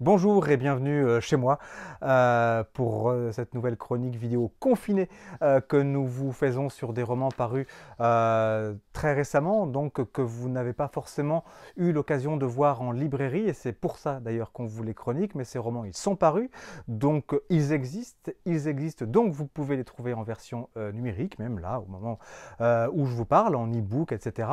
Bonjour et bienvenue euh, chez moi euh, pour euh, cette nouvelle chronique vidéo confinée que nous vous faisons sur des romans parus très récemment, donc que vous n'avez pas forcément eu l'occasion de voir en librairie, et c'est pour ça d'ailleurs qu'on vous les chronique, mais ces romans ils sont parus, donc ils existent, ils existent, donc vous pouvez les trouver en version numérique, même là au moment où je vous parle, en e-book, etc.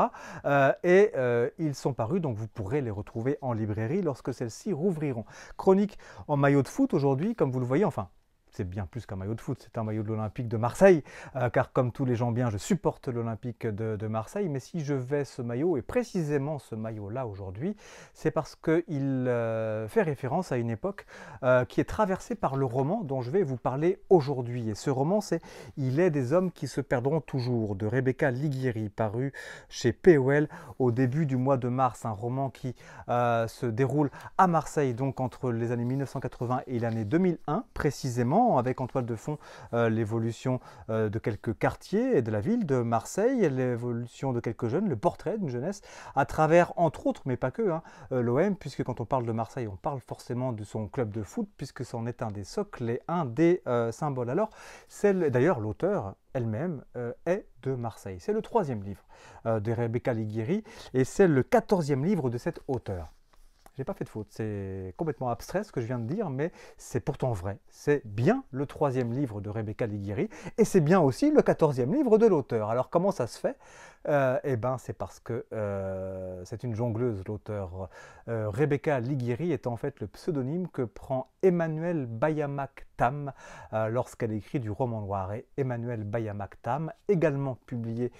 et ils sont parus, donc vous pourrez les retrouver en librairie lorsque celles-ci rouvriront. Chronique en maillot de foot aujourd'hui, comme vous le voyez, enfin c'est bien plus qu'un maillot de foot, c'est un maillot de l'Olympique de Marseille, euh, car comme tous les gens bien, je supporte l'Olympique de, Marseille, mais si je vais ce maillot, et précisément ce maillot-là aujourd'hui, c'est parce qu'il euh, fait référence à une époque euh, qui est traversée par le roman dont je vais vous parler aujourd'hui. Et ce roman, c'est Il est des hommes qui se perdront toujours, de Rebecca Liguieri, paru chez POL au début du mois de mars, un roman qui se déroule à Marseille, donc entre les années 1980 et l'année 2001 précisément avec en toile de fond euh, l'évolution euh, de quelques quartiers et de la ville de Marseille, l'évolution de quelques jeunes, le portrait d'une jeunesse, à travers, entre autres, mais pas que, hein, euh, l'OM, puisque quand on parle de Marseille, on parle forcément de son club de foot, puisque c'en est un des socles et un des symboles. Alors, d'ailleurs, l'auteur elle-même est de Marseille. C'est le troisième livre de Rebecca Liguiri et c'est le quatorzième livre de cet auteur. J'ai pas fait de faute. C'est complètement abstrait ce que je viens de dire, mais c'est pourtant vrai. C'est bien le troisième livre de Rebecca Liguiri et c'est bien aussi le quatorzième livre de l'auteur. Alors comment ça se fait euh, eh ben, c'est parce que euh, c'est une jongleuse, l'auteur. Euh, Rebecca Liguiri est en fait le pseudonyme que prend Emmanuel Bayamak Tam lorsqu'elle écrit du roman noir. Et Emmanuel Bayamak Tam, également publié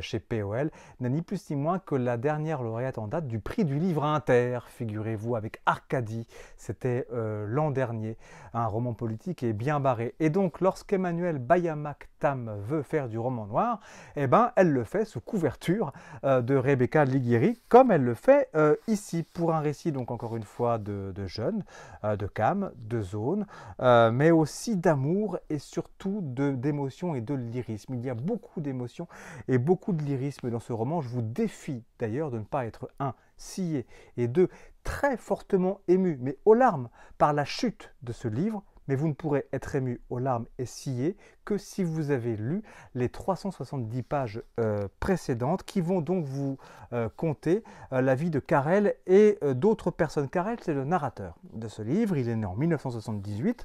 chez POL, n'a ni plus ni moins que la dernière lauréate en date du prix du livre inter, figurez-vous, avec Arcadie. C'était l'an dernier. Un roman politique est bien barré. Et donc, lorsqu'Emmanuel Bayamak Tam veut faire du roman noir, eh ben, elle le fait sous couverture euh, de Rebecca Liguiri, comme elle le fait euh, ici, pour un récit, donc encore une fois, de, de jeunes, euh, de cam, de zone, mais aussi d'amour et surtout d'émotion et de lyrisme. Il y a beaucoup d'émotion et beaucoup de lyrisme dans ce roman. Je vous défie d'ailleurs de ne pas être un scié et deux très fortement ému, mais aux larmes, par la chute de ce livre mais vous ne pourrez être ému aux larmes et scier que si vous avez lu les 370 pages euh, précédentes qui vont donc vous euh, conter euh, la vie de Karel et d'autres personnes. Karel, c'est le narrateur de ce livre, il est né en 1978.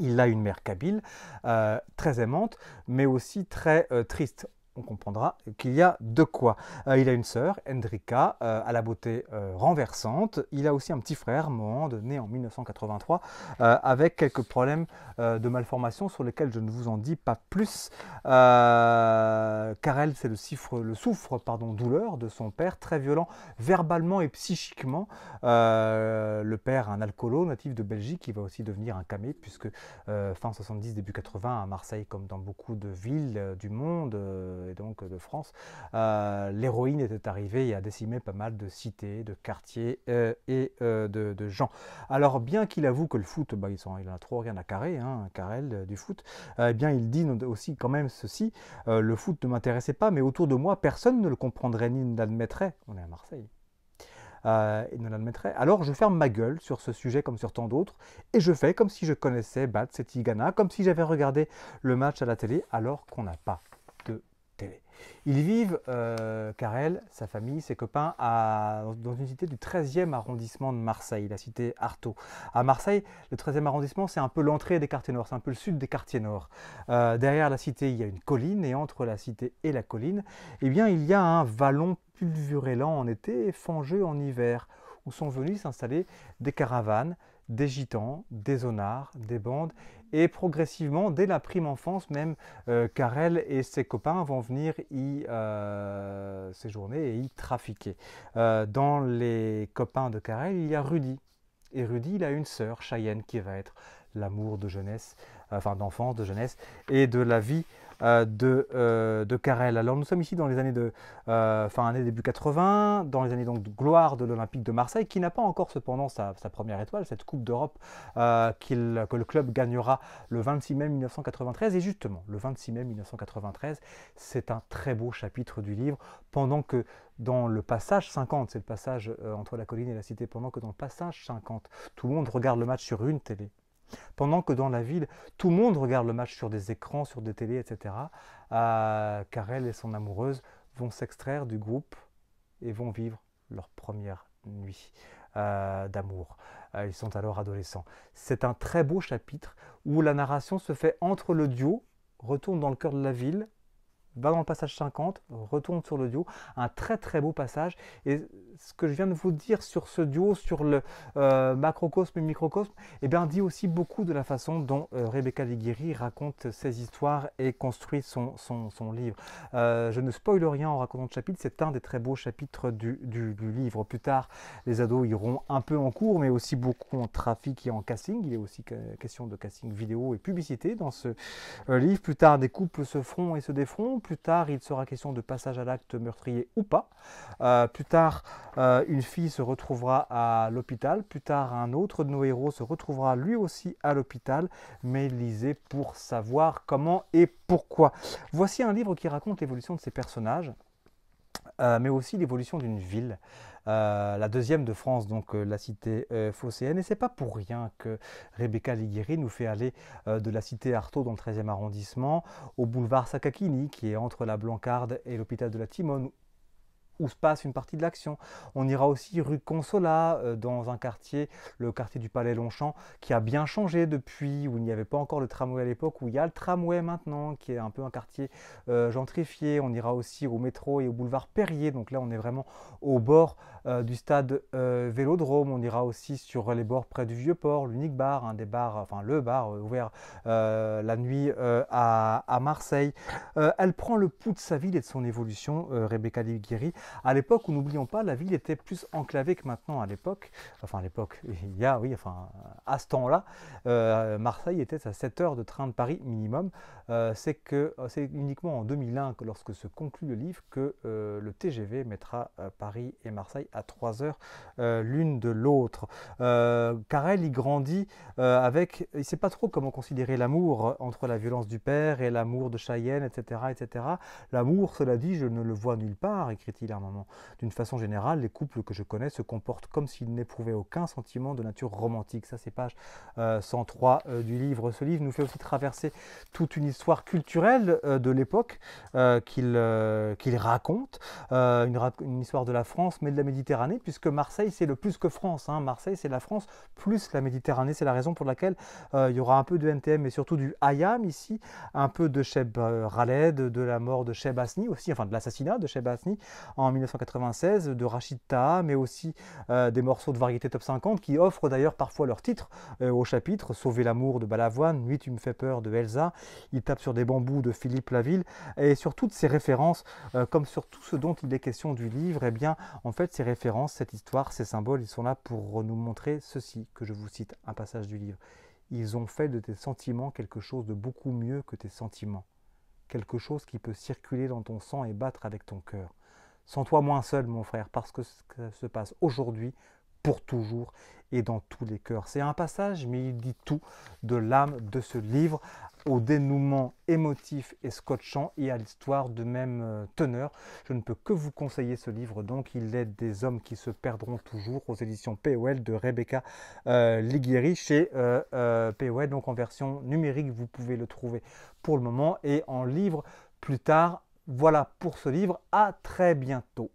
Il a une mère kabyle, très aimante, mais aussi très triste on comprendra qu'il y a de quoi. Euh, il a une sœur, Hendrika, euh, à la beauté euh, renversante. Il a aussi un petit frère, Mohand, né en 1983, avec quelques problèmes de malformation sur lesquels je ne vous en dis pas plus, car elle, c'est le, souffre pardon, douleur de son père, très violent verbalement et psychiquement. le père, un alcoolo natif de Belgique, qui va aussi devenir un camé, puisque fin 70, début 80, à Marseille, comme dans beaucoup de villes du monde, euh, et donc euh, de France, euh, l'héroïne était arrivée et a décimé pas mal de cités, de quartiers et de, gens. Alors bien qu'il avoue que le foot, bah, il, n'a a trop rien à carrer, hein, Carrel du foot, eh bien il dit aussi quand même ceci, le foot ne m'intéressait pas, mais autour de moi, personne ne le comprendrait ni ne l'admettrait. On est à Marseille. il ne l'admettrait. Alors je ferme ma gueule sur ce sujet comme sur tant d'autres, et je fais comme si je connaissais Bat Setigana, comme si j'avais regardé le match à la télé alors qu'on n'a pas ils vivent, euh, Karel, sa famille, ses copains, dans une cité du 13e arrondissement de Marseille, la cité Artaud. À Marseille, le 13e arrondissement, c'est un peu l'entrée des quartiers nord, c'est un peu le sud des quartiers nord. Euh, derrière la cité, il y a une colline, et entre la cité et la colline, eh bien, il y a un vallon pulvérulent en été et fangeux en hiver, où sont venus s'installer des caravanes, des gitans, des onards, des bandes, et progressivement, dès la prime enfance même, euh, Karel et ses copains vont venir y euh, séjourner et y trafiquer. Euh, dans les copains de Karel, il y a Rudy. Et Rudy, il a une sœur, Cheyenne, qui va être l'amour de jeunesse, enfin d'enfance, de jeunesse, et de la vie euh, de, euh, de Carrel. Alors nous sommes ici dans les années de euh, début 80, dans les années donc de gloire de l'Olympique de Marseille, qui n'a pas encore cependant sa, première étoile, cette Coupe d'Europe que le club gagnera le 26 mai 1993. Et justement, le 26 mai 1993, c'est un très beau chapitre du livre, pendant que dans le passage 50, c'est le passage entre la colline et la cité, pendant que dans le passage 50, tout le monde regarde le match sur une télé, pendant que dans la ville, tout le monde regarde le match sur des écrans, sur des télés, etc. Euh, Karel et son amoureuse vont s'extraire du groupe et vont vivre leur première nuit euh, d'amour. Euh, ils sont alors adolescents. C'est un très beau chapitre où la narration se fait entre le duo, retourne dans le cœur de la ville, va dans le passage 50, retourne sur le duo. Un très très beau passage. Et ce que je viens de vous dire sur ce duo, sur le euh, macrocosme et le microcosme, eh bien, dit aussi beaucoup de la façon dont euh, Rebecca Liguiri raconte ses histoires et construit son, son, livre. Euh, je ne spoile rien en racontant le chapitre, c'est un des très beaux chapitres du, livre. Plus tard, les ados iront un peu en cours, mais aussi beaucoup en trafic et en casting. Il est aussi question de casting vidéo et publicité dans ce livre. Plus tard, des couples se feront et se défrontent. Plus tard, il sera question de passage à l'acte meurtrier ou pas. Euh, plus tard, euh, une fille se retrouvera à l'hôpital. Plus tard, un autre de nos héros se retrouvera lui aussi à l'hôpital. Mais lisez pour savoir comment et pourquoi. Voici un livre qui raconte l'évolution de ces personnages. Euh, mais aussi l'évolution d'une ville. Euh, la deuxième de France, donc euh, la cité phocéenne. Et c'est pas pour rien que Rebecca Liguieri nous fait aller de la cité Artaud dans le 13e arrondissement au boulevard Sakakini, qui est entre la Blancarde et l'hôpital de la Timone, où se passe une partie de l'action. On ira aussi rue Consola, euh, dans un quartier, le quartier du Palais Longchamp, qui a bien changé depuis, où il n'y avait pas encore le tramway à l'époque, où il y a le tramway maintenant, qui est un peu un quartier euh, gentrifié. On ira aussi au métro et au boulevard Perrier, donc là on est vraiment au bord euh, du stade Vélodrome. On ira aussi sur les bords près du Vieux-Port, l'unique bar, des bars, enfin le bar ouvert la nuit à, Marseille. elle prend le pouls de sa ville et de son évolution, Rebecca Liguiri. À l'époque, où n'oublions pas, la ville était plus enclavée que maintenant à l'époque. Enfin, à l'époque, il y a, oui, enfin, à ce temps-là, euh, Marseille était à 7 heures de train de Paris minimum. Euh, c'est que euh, c'est uniquement en 2001, lorsque se conclut le livre, que le TGV mettra Paris et Marseille à 3 heures l'une de l'autre. Carrel, y grandit avec, il ne sait pas trop comment considérer l'amour entre la violence du père et l'amour de Cheyenne, etc., etc. L'amour, cela dit, je ne le vois nulle part, écrit-il moment. D'une façon générale, les couples que je connais se comportent comme s'ils n'éprouvaient aucun sentiment de nature romantique. Ça, c'est page 103 euh, euh, du livre. Ce livre nous fait aussi traverser toute une histoire culturelle euh, de l'époque qu'il qu'il raconte, une, histoire de la France, mais de la Méditerranée, puisque Marseille, c'est le plus que France. Hein. Marseille, c'est la France plus la Méditerranée. C'est la raison pour laquelle il y aura un peu de NTM, mais surtout du Hayam ici, un peu de Cheb Raled, de la mort de Cheb Asni aussi, enfin de l'assassinat de Cheb Asni en en 1996 de Rachid Taha, mais aussi euh, des morceaux de variété top 50 qui offrent d'ailleurs parfois leur titre euh, au chapitre Sauver l'amour de Balavoine, Nuit tu me fais peur de Elsa, Il tape sur des bambous de Philippe Laville, et sur toutes ces références, euh, comme sur tout ce dont il est question du livre, eh bien en fait ces références, cette histoire, ces symboles, ils sont là pour nous montrer ceci, que je vous cite un passage du livre. Ils ont fait de tes sentiments quelque chose de beaucoup mieux que tes sentiments quelque chose qui peut circuler dans ton sang et battre avec ton cœur. Sens-toi moins seul, mon frère, parce que ce qui se passe aujourd'hui, pour toujours et dans tous les cœurs. C'est un passage, mais il dit tout de l'âme de ce livre, au dénouement émotif et scotchant et à l'histoire de même euh, teneur. Je ne peux que vous conseiller ce livre, donc il est des hommes qui se perdront toujours aux éditions POL de Rebecca euh, Liguieri chez euh, euh, POL, donc en version numérique, vous pouvez le trouver pour le moment et en livre plus tard voilà pour ce livre, à très bientôt.